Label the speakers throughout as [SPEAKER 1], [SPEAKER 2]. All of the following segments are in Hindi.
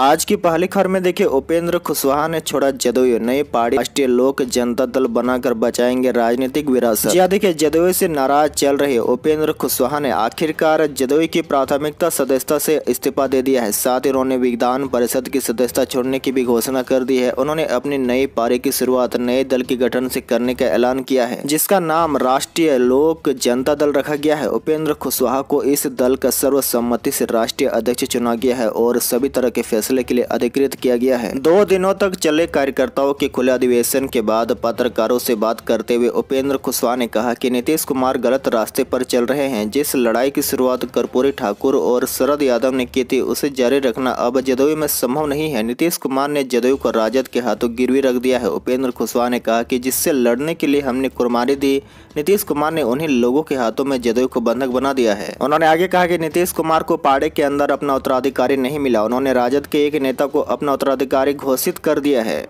[SPEAKER 1] आज की पहली खबर में देखिए उपेंद्र कुशवाहा ने छोड़ा जदयू नई पार्टी राष्ट्रीय लोक जनता दल बनाकर बचाएंगे राजनीतिक विरासत यह हाँ, देखिए जदयू से नाराज चल रहे उपेंद्र कुशवाहा ने आखिरकार जदयू की प्राथमिकता सदस्यता से इस्तीफा दे दिया है साथ ही उन्होंने विधान परिषद की सदस्यता छोड़ने की भी घोषणा कर दी है उन्होंने अपनी नई पार्टी की शुरुआत नए दल के गठन से करने का ऐलान किया है जिसका नाम राष्ट्रीय लोक जनता दल रखा गया है उपेंद्र कुशवाहा को इस दल का सर्वसम्मति से राष्ट्रीय अध्यक्ष चुना गया है और सभी तरह के फैसले फैसले के लिए अधिकृत किया गया है दो दिनों तक चले कार्यकर्ताओं के खुले अधिवेशन के बाद पत्रकारों से बात करते हुए उपेंद्र कुशवाहा ने कहा कि नीतीश कुमार गलत रास्ते पर चल रहे हैं जिस लड़ाई की शुरुआत कर्पूरी ठाकुर और शरद यादव ने की थी उसे जारी रखना अब जदयू में संभव नहीं है नीतीश कुमार ने जदयू को राजद के हाथों गिरवी रख दिया है उपेंद्र कुशवाहा ने कहा की जिससे लड़ने के लिए हमने कुर्बानी दी नीतीश कुमार ने उन्हीं लोगों के हाथों में जदयू को बंधक बना दिया है उन्होंने आगे कहा कि नीतीश कुमार को पाड़े के अंदर अपना उत्तराधिकारी नहीं मिला उन्होंने राजद के के एक नेता को अपना उत्तराधिकारी घोषित कर दिया है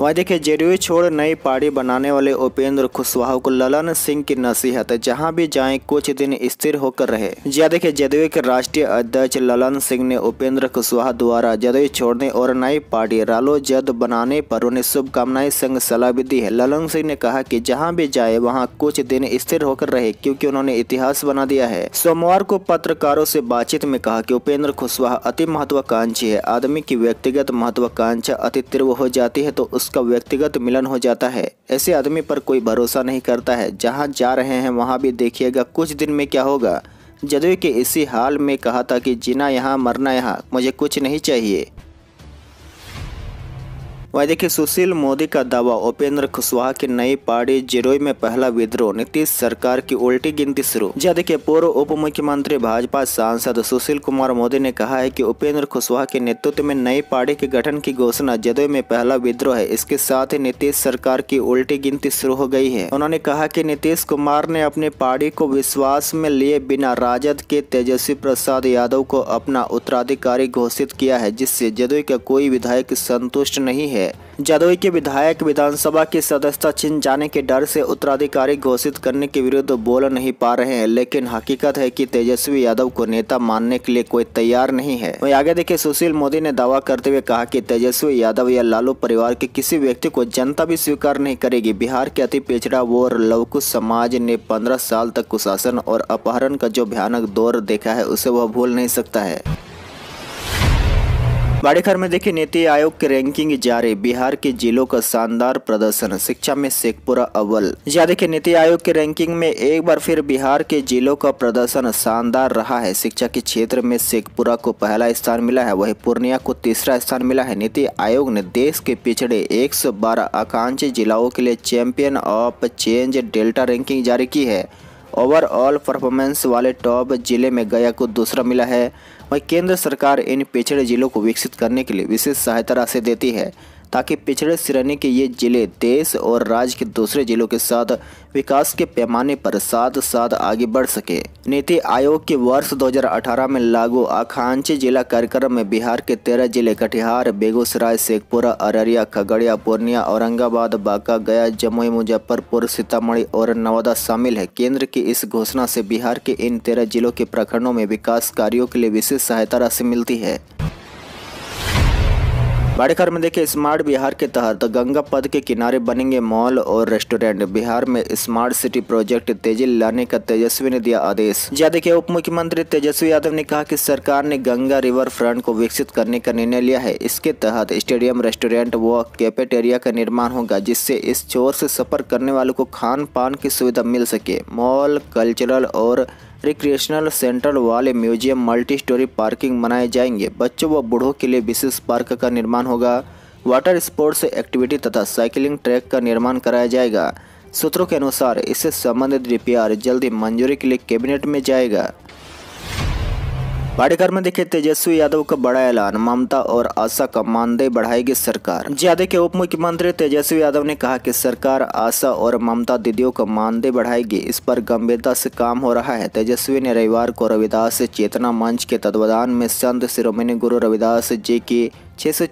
[SPEAKER 1] वहीं देखिए जेडीयू छोड़ नई पार्टी बनाने वाले उपेंद्र कुशवाहा को ललन सिंह की नसीहत जहां भी जाएं कुछ दिन स्थिर होकर रहे जी देखिए जेडीयू के राष्ट्रीय अध्यक्ष ललन सिंह ने उपेंद्र कुशवाहा द्वारा जदयू छोड़ने और नई पार्टी रालो जद बनाने पर उन्हें शुभकामनाएं संग सलाह भी दी है ललन सिंह ने कहा की जहाँ भी जाए वहाँ कुछ दिन स्थिर होकर रहे क्यूँकी उन्होंने इतिहास बना दिया है सोमवार को पत्रकारों से बातचीत में कहा की उपेंद्र कुशवाहा अति महत्वाकांक्षी है आदमी की व्यक्तिगत महत्वाकांक्षा अति तीव्र हो जाती है तो उस उसका व्यक्तिगत मिलन हो जाता है ऐसे आदमी पर कोई भरोसा नहीं करता है जहाँ जा रहे हैं वहाँ भी देखिएगा कुछ दिन में क्या होगा जदवे के इसी हाल में कहा था कि जीना यहाँ मरना यहाँ मुझे कुछ नहीं चाहिए वहीं देखिए सुशील मोदी का दावा उपेंद्र कुशवाहा की नई पार्टी जिरोई में पहला विद्रोह नीतीश सरकार की उल्टी गिनती शुरू जहाँ देखिए पूर्व उप मुख्यमंत्री भाजपा सांसद सुशील कुमार मोदी ने कहा है कि उपेंद्र कुशवाहा के नेतृत्व में नई पार्टी के गठन की घोषणा जदोई में पहला विद्रोह है इसके साथ ही नीतीश सरकार की उल्टी गिनती शुरू हो गई है उन्होंने कहा की नीतीश कुमार ने अपनी पार्टी को विश्वास में लिए बिना राजद के तेजस्वी प्रसाद यादव को अपना उत्तराधिकारी घोषित किया है जिससे जदयू का कोई विधायक संतुष्ट नहीं है है जदोई के विधायक विधानसभा की सदस्यता छिन जाने के डर से उत्तराधिकारी घोषित करने के विरुद्ध बोल नहीं पा रहे हैं लेकिन हकीकत है कि तेजस्वी यादव को नेता मानने के लिए कोई तैयार नहीं है वही आगे देखिए सुशील मोदी ने दावा करते हुए कहा कि तेजस्वी यादव या लालू परिवार के किसी व्यक्ति को जनता भी स्वीकार नहीं करेगी बिहार के अति पिछड़ा वो लवकु समाज ने पंद्रह साल तक कुशासन और अपहरण का जो भयानक दौर देखा है उसे वह भूल नहीं सकता है खबर में देखिए नीति आयोग की रैंकिंग जारी बिहार के जिलों का शानदार प्रदर्शन शिक्षा में शेखपुरा अव्वल या हाँ, देखिए नीति आयोग की रैंकिंग में एक बार फिर बिहार के जिलों का प्रदर्शन शानदार रहा है शिक्षा के क्षेत्र में शेखपुरा को पहला स्थान मिला है वही पूर्णिया को तीसरा स्थान मिला है नीति आयोग ने देश के पिछड़े एक आकांक्षी जिलाओं के लिए champion of change delta ranking जारी की है ओवरऑल परफॉर्मेंस वाले टॉप जिले में गया को दूसरा मिला है वही केंद्र सरकार इन पिछड़े जिलों को विकसित करने के लिए विशेष सहायता राशि देती है ताकि पिछड़े श्रेणी के ये जिले देश और राज्य के दूसरे जिलों के साथ विकास के पैमाने पर साथ साथ आगे बढ़ सके नीति आयोग के वर्ष 2018 में लागू आकांक्षी जिला कार्यक्रम में बिहार के तेरह जिले कटिहार बेगूसराय शेखपुरा अररिया खगड़िया पूर्णिया औरंगाबाद बांका गया जमुई मुजफ्फरपुर सीतामढ़ी और नवादा शामिल है केंद्र की इस घोषणा से बिहार के इन तेरह जिलों के प्रखंडों में विकास कार्यों के लिए विशेष सहायता राशि मिलती है खबर में देखिए स्मार्ट बिहार के तहत गंगा पद के किनारे बनेंगे मॉल और रेस्टोरेंट बिहार में स्मार्ट सिटी प्रोजेक्ट तेजी लाने का तेजस्वी ने दिया आदेश जहाँ देखिये उप मुख्यमंत्री तेजस्वी यादव ने कहा कि सरकार ने गंगा रिवर फ्रंट को विकसित करने का निर्णय लिया है इसके तहत स्टेडियम रेस्टोरेंट व कैफेटेरिया का निर्माण होगा जिससे इस छोर से सफर करने वालों को खान पान की सुविधा मिल सके मॉल कल्चरल और रिक्रिएशनल सेंटर वाले म्यूजियम मल्टी स्टोरी पार्किंग बनाए जाएंगे बच्चों व बूढ़ों के लिए विशेष पार्क का निर्माण होगा वाटर स्पोर्ट्स एक्टिविटी तथा साइकिलिंग ट्रैक का निर्माण कराया जाएगा सूत्रों के अनुसार इससे संबंधित डीपीआर जल्दी मंजूरी के लिए कैबिनेट में जाएगा भाटीघर में देखे तेजस्वी यादव का बड़ा ऐलान ममता और आशा का मानदेय बढ़ाएगी सरकार ज्यादा के उप मुख्यमंत्री तेजस्वी यादव ने कहा कि सरकार आशा और ममता दीदियों का मानदेय बढ़ाएगी इस पर गंभीरता से काम हो रहा है तेजस्वी ने रविवार को रविदास चेतना मंच के तत्वान में संत शिरोमणि गुरु रविदास जी की छह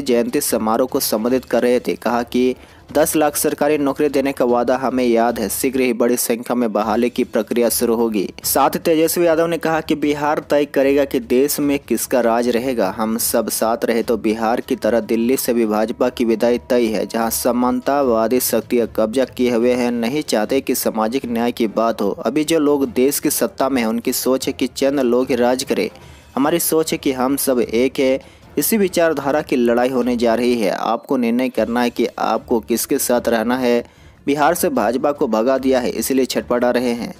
[SPEAKER 1] जयंती समारोह को संबोधित कर रहे थे कहा की दस लाख सरकारी नौकरी देने का वादा हमें याद है शीघ्र ही बड़ी संख्या में बहाली की प्रक्रिया शुरू होगी साथ तेजस्वी यादव ने कहा कि बिहार तय करेगा कि देश में किसका राज रहेगा हम सब साथ रहे तो बिहार की तरह दिल्ली से भी भाजपा की विदाई तय है जहां समानतावादी शक्तियां कब्जा किए हुए हैं नहीं चाहते कि सामाजिक न्याय की बात हो अभी जो लोग देश की सत्ता में है उनकी सोच है कि चंद लोग राज करे हमारी सोच है कि हम सब एक है इसी विचारधारा की लड़ाई होने जा रही है आपको निर्णय करना है कि आपको किसके साथ रहना है बिहार से भाजपा को भगा दिया है इसलिए छटपटा रहे हैं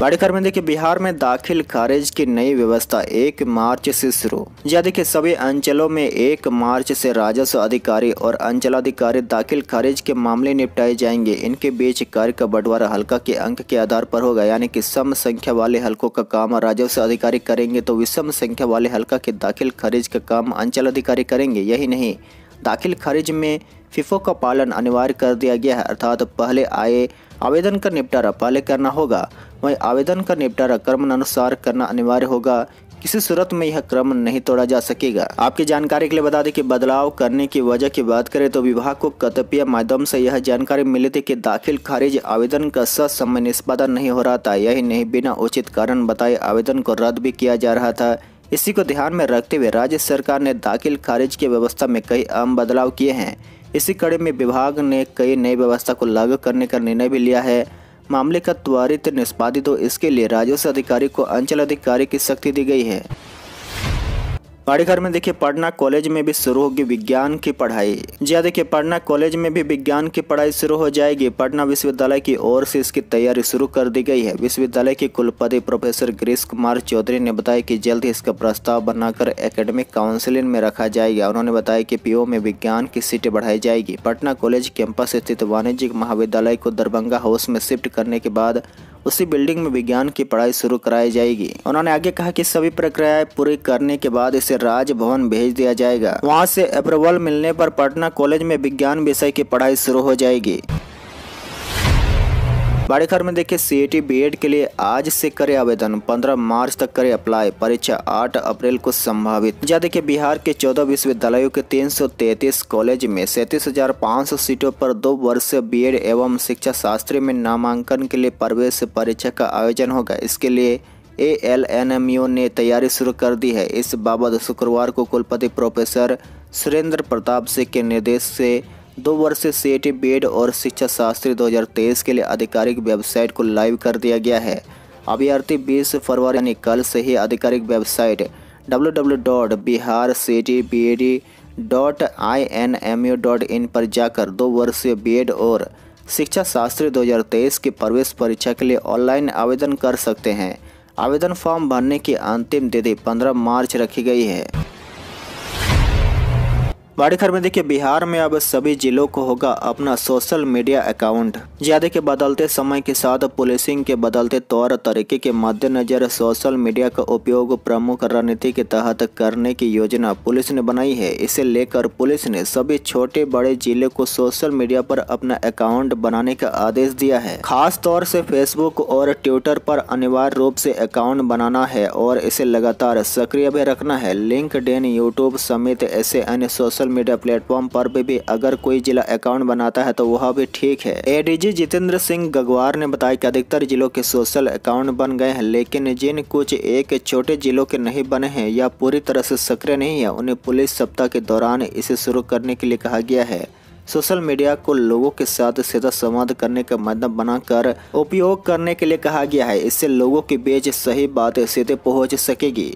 [SPEAKER 1] बड़कर में देखिए बिहार में दाखिल खारिज की नई व्यवस्था एक मार्च से शुरू यह देखिए सभी अंचलों में एक मार्च से राजस्व अधिकारी और अंचलाधिकारी दाखिल खारिज के मामले निपटाए जाएंगे इनके बीच कार्य का बंटवारा हल्का के अंक के आधार पर होगा यानी कि सम संख्या वाले हल्कों का काम राजस्व अधिकारी करेंगे तो विषम संख्या वाले हल्का के दाखिल खारिज का काम अंचल अधिकारी करेंगे यही नहीं दाखिल खारिज में फिफो का पालन अनिवार्य कर दिया गया है अर्थात पहले आए आवेदन का निपटारा पहले करना होगा वहीं आवेदन का निपटारा क्रम अनुसार करना अनिवार्य होगा किसी सूरत में यह क्रम नहीं तोड़ा जा सकेगा आपकी जानकारी के लिए बता दें कि बदलाव करने की वजह की बात करें तो विभाग को कतपीय माध्यम से यह जानकारी मिली थी कि दाखिल खारिज आवेदन का समय निष्पादन नहीं हो रहा था यही नहीं बिना उचित कारण बताए आवेदन को रद्द भी किया जा रहा था इसी को ध्यान में रखते हुए राज्य सरकार ने दाखिल खारिज की व्यवस्था में कई अहम बदलाव किए हैं इसी कड़ी में विभाग ने कई नई व्यवस्था को लागू करने का निर्णय भी लिया है मामले का त्वरित निष्पादित हो इसके लिए राजस्व अधिकारी को अंचल अधिकारी की शक्ति दी गई है पहाड़ी घर में देखिए पटना कॉलेज में भी शुरू होगी विज्ञान की पढ़ाई जी हाँ देखिए पटना कॉलेज में भी विज्ञान की पढ़ाई शुरू हो जाएगी पटना विश्वविद्यालय की ओर से इसकी तैयारी शुरू कर दी गई है विश्वविद्यालय के कुलपति प्रोफेसर गिरीश कुमार चौधरी ने बताया कि जल्द ही इसका प्रस्ताव बनाकर एकेडमिक काउंसिलिंग में रखा जाएगा उन्होंने बताया कि पीओ में विज्ञान की सीटें बढ़ाई जाएगी पटना कॉलेज कैंपस स्थित वाणिज्यिक महाविद्यालय को दरभंगा हाउस में शिफ्ट करने के बाद उसी बिल्डिंग में विज्ञान की पढ़ाई शुरू कराई जाएगी उन्होंने आगे कहा की सभी प्रक्रियाएं पूरी करने के बाद इसे राजभवन भेज दिया जाएगा वहाँ से अप्रूवल मिलने पर पटना कॉलेज में विज्ञान विषय की पढ़ाई शुरू हो जाएगी बड़े घर में देखिए सीईटी बीएड के लिए आज से करे आवेदन 15 मार्च तक करे अप्लाई परीक्षा 8 अप्रैल को संभावित जहाँ देखिये बिहार के 14 विश्वविद्यालयों के 333 कॉलेज में सैंतीस सीटों पर दो बी एड एवं शिक्षा शास्त्री में नामांकन के लिए प्रवेश परीक्षा का आयोजन होगा इसके लिए A L N M U ने तैयारी शुरू कर दी है इस बाबत शुक्रवार को कुलपति प्रोफेसर सुरेंद्र प्रताप सिंह के निर्देश से दो वर्ष टी सीएटी एड और शिक्षा शास्त्री 2023 के लिए आधिकारिक वेबसाइट को लाइव कर दिया गया है अभ्यर्थी 20 फरवरी यानी कल से ही आधिकारिक website W W dot Bihar C T B A D dot I N M U dot in पर जाकर दो वर्षीय बीएड और शिक्षा शास्त्री 2023 की प्रवेश परीक्षा के लिए ऑनलाइन आवेदन कर सकते हैं आवेदन फॉर्म भरने की अंतिम तिथि 15 मार्च रखी गई है बड़ी खबर में देखिए बिहार में अब सभी जिलों को होगा अपना सोशल मीडिया अकाउंट ज्यादा के बदलते समय के साथ पुलिसिंग के बदलते तौर तरीके के मद्देनजर सोशल मीडिया का उपयोग प्रमुख रणनीति के तहत करने की योजना पुलिस ने बनाई है इसे लेकर पुलिस ने सभी छोटे बड़े जिले को सोशल मीडिया पर अपना अकाउंट बनाने का आदेश दिया है खास तौर से फेसबुक और ट्विटर पर अनिवार्य रूप से अकाउंट बनाना है और इसे लगातार सक्रिय भी रखना है लिंक यूट्यूब समेत ऐसे अन्य सोशल सोशल मीडिया प्लेटफॉर्म पर भी, भी अगर कोई जिला अकाउंट बनाता है तो वह भी ठीक है एडीजी जितेंद्र सिंह गगवार ने बताया कि अधिकतर जिलों के सोशल अकाउंट बन गए हैं लेकिन जिन कुछ एक छोटे जिलों के नहीं बने हैं या पूरी तरह से सक्रिय नहीं है उन्हें पुलिस सप्ताह के दौरान इसे शुरू करने के लिए कहा गया है सोशल मीडिया को लोगों के साथ सीधा संवाद करने का माध्यम बनाकर उपयोग करने के लिए कहा गया है इससे लोगों के बीच सही बात सीधे पहुंच सकेगी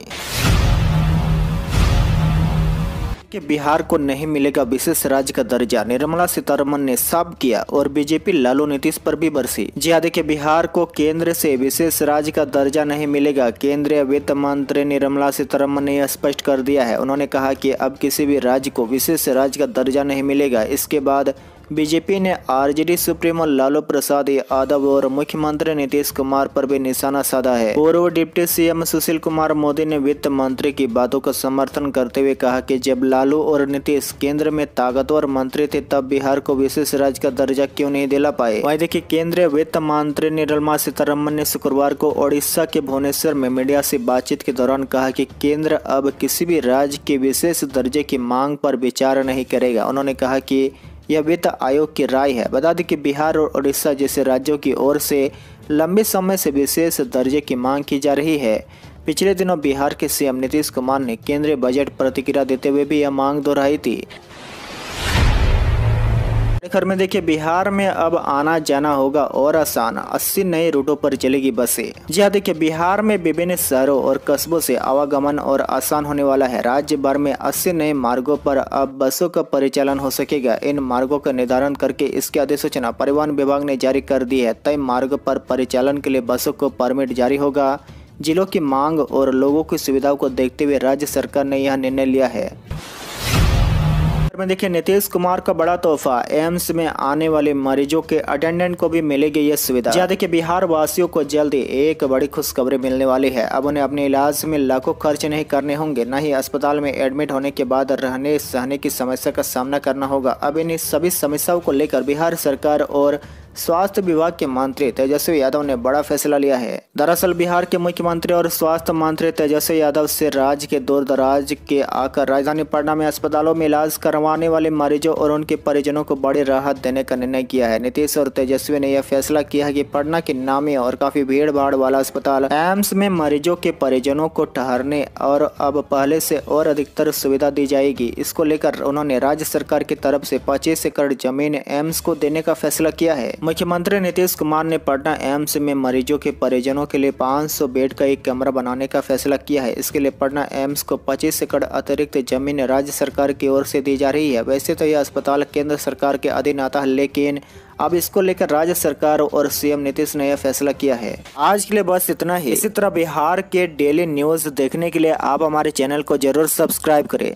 [SPEAKER 1] कि बिहार को नहीं मिलेगा विशेष राज्य का दर्जा निर्मला सीतारमन ने साफ किया और बीजेपी लालू नीतीश पर भी बरसी जी के हाँ, बिहार को केंद्र से विशेष राज्य का दर्जा नहीं मिलेगा केंद्रीय वित्त मंत्री निर्मला सीतारमन ने स्पष्ट कर दिया है उन्होंने कहा कि अब किसी भी राज्य को विशेष राज्य का दर्जा नहीं मिलेगा इसके बाद बीजेपी ने आरजेडी सुप्रीमो लालू प्रसाद यादव और मुख्यमंत्री नीतीश कुमार पर भी निशाना साधा है पूर्व डिप्टी सीएम सुशील कुमार मोदी ने वित्त मंत्री की बातों का समर्थन करते हुए कहा कि जब लालू और नीतीश केंद्र में ताकतवर मंत्री थे तब बिहार को विशेष राज्य का दर्जा क्यों नहीं दिला पाए वही देखिए केंद्रीय वित्त मंत्री निर्मला सीतारमन ने शुक्रवार को ओडिशा के भुवनेश्वर में मीडिया से बातचीत के दौरान कहा की केंद्र अब किसी भी राज्य के विशेष दर्जे की मांग पर विचार नहीं करेगा उन्होंने कहा की यह वित्त आयोग की राय है बता दें कि बिहार और उड़ीसा जैसे राज्यों की ओर से लंबे समय से विशेष दर्जे की मांग की जा रही है पिछले दिनों बिहार के सीएम नीतीश कुमार ने केंद्रीय बजट प्रतिक्रिया देते हुए भी यह मांग दोहराई थी खबर में देखिए बिहार में अब आना जाना होगा और आसान अस्सी नए रूटों पर चलेगी बसें जी हाँ देखिए बिहार में विभिन्न शहरों और कस्बों से आवागमन और आसान होने वाला है राज्य भर में अस्सी नए मार्गों पर अब बसों का परिचालन हो सकेगा इन मार्गों का निर्धारण करके इसकी अधिसूचना परिवहन विभाग ने जारी कर दी है तय मार्ग पर परिचालन के लिए बसों को परमिट जारी होगा जिलों की मांग और लोगों की सुविधाओं को देखते हुए राज्य सरकार ने यह निर्णय लिया है खबर में देखिए नीतीश कुमार का बड़ा तोहफा एम्स में आने वाले मरीजों के अटेंडेंट को भी मिलेगी ये सुविधा जहाँ देखिए बिहार वासियों को जल्दी एक बड़ी खुशखबरी मिलने वाली है अब उन्हें अपने इलाज में लाखों खर्च नहीं करने होंगे न ही अस्पताल में एडमिट होने के बाद रहने सहने की समस्या का सामना करना होगा अब इन सभी समस्याओं को लेकर बिहार सरकार और स्वास्थ्य विभाग के मंत्री तेजस्वी यादव ने बड़ा फैसला लिया है दरअसल बिहार के मुख्यमंत्री और स्वास्थ्य मंत्री तेजस्वी यादव से राज्य के दूर दराज के आकर राजधानी पटना में अस्पतालों में इलाज करवाने वाले मरीजों और उनके परिजनों को बड़ी राहत देने का निर्णय किया है नीतीश और तेजस्वी ने यह फैसला किया है की कि पटना के नामी और काफी भीड़ भाड़ वाला अस्पताल एम्स में मरीजों के परिजनों को ठहरने और अब पहले से और अधिकतर सुविधा दी जाएगी इसको लेकर उन्होंने राज्य सरकार की तरफ से पच्चीस एकड़ जमीन एम्स को देने का फैसला किया है मुख्यमंत्री नीतीश कुमार ने पटना एम्स में मरीजों के परिजनों के लिए 500 बेड का एक कमरा बनाने का फैसला किया है इसके लिए पटना एम्स को 25 एकड़ अतिरिक्त जमीन राज्य सरकार की ओर से दी जा रही है वैसे तो यह अस्पताल केंद्र सरकार के अधीन आता है लेकिन अब इसको लेकर राज्य सरकार और सीएम नीतीश ने यह फैसला किया है आज के लिए बस इतना ही इसी तरह बिहार के डेली न्यूज देखने के लिए आप हमारे चैनल को जरूर सब्सक्राइब करें